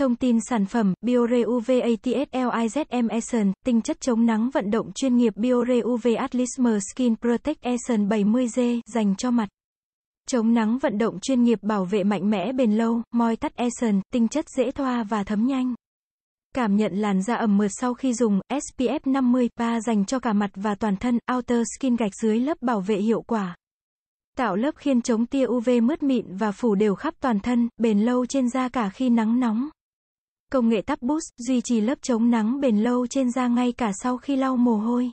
Thông tin sản phẩm, Biore UV IZM Essence, tinh chất chống nắng vận động chuyên nghiệp Biore UV Atlism Skin Protect Essence 70G, e dành cho mặt. Chống nắng vận động chuyên nghiệp bảo vệ mạnh mẽ bền lâu, moi tắt Essence, e tinh chất dễ thoa và thấm nhanh. Cảm nhận làn da ẩm mượt sau khi dùng SPF 50 3 dành cho cả mặt và toàn thân, outer skin gạch dưới lớp bảo vệ hiệu quả. Tạo lớp khiên chống tia UV mướt mịn và phủ đều khắp toàn thân, bền lâu trên da cả khi nắng nóng. Công nghệ tắp boost duy trì lớp chống nắng bền lâu trên da ngay cả sau khi lau mồ hôi.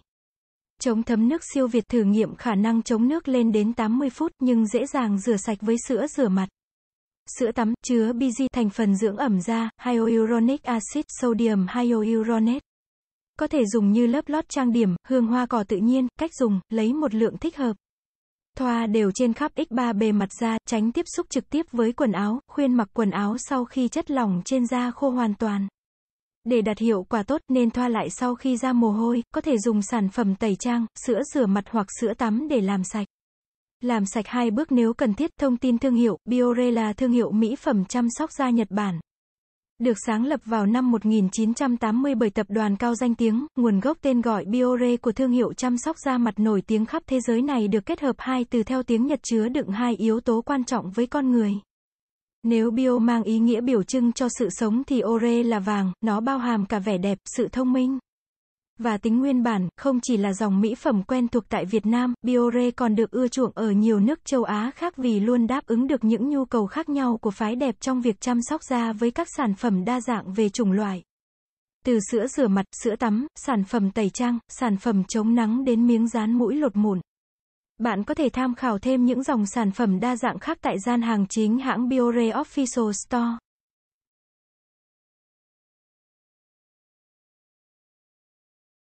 Chống thấm nước siêu việt thử nghiệm khả năng chống nước lên đến 80 phút nhưng dễ dàng rửa sạch với sữa rửa mặt. Sữa tắm chứa BG thành phần dưỡng ẩm da, hyaluronic acid, sodium hyaluronate. Có thể dùng như lớp lót trang điểm, hương hoa cỏ tự nhiên, cách dùng, lấy một lượng thích hợp thoa đều trên khắp x3 bề mặt da, tránh tiếp xúc trực tiếp với quần áo, khuyên mặc quần áo sau khi chất lỏng trên da khô hoàn toàn. Để đạt hiệu quả tốt nên thoa lại sau khi ra mồ hôi, có thể dùng sản phẩm tẩy trang, sữa rửa mặt hoặc sữa tắm để làm sạch. Làm sạch hai bước nếu cần thiết. Thông tin thương hiệu, Biore là thương hiệu mỹ phẩm chăm sóc da Nhật Bản. Được sáng lập vào năm 1980 bởi tập đoàn cao danh tiếng, nguồn gốc tên gọi Biore của thương hiệu chăm sóc da mặt nổi tiếng khắp thế giới này được kết hợp hai từ theo tiếng Nhật chứa đựng hai yếu tố quan trọng với con người. Nếu bio mang ý nghĩa biểu trưng cho sự sống thì ore là vàng, nó bao hàm cả vẻ đẹp, sự thông minh và tính nguyên bản, không chỉ là dòng mỹ phẩm quen thuộc tại Việt Nam, Biore còn được ưa chuộng ở nhiều nước châu Á khác vì luôn đáp ứng được những nhu cầu khác nhau của phái đẹp trong việc chăm sóc da với các sản phẩm đa dạng về chủng loại. Từ sữa rửa mặt, sữa tắm, sản phẩm tẩy trang, sản phẩm chống nắng đến miếng dán mũi lột mụn. Bạn có thể tham khảo thêm những dòng sản phẩm đa dạng khác tại gian hàng chính hãng Biore Official Store.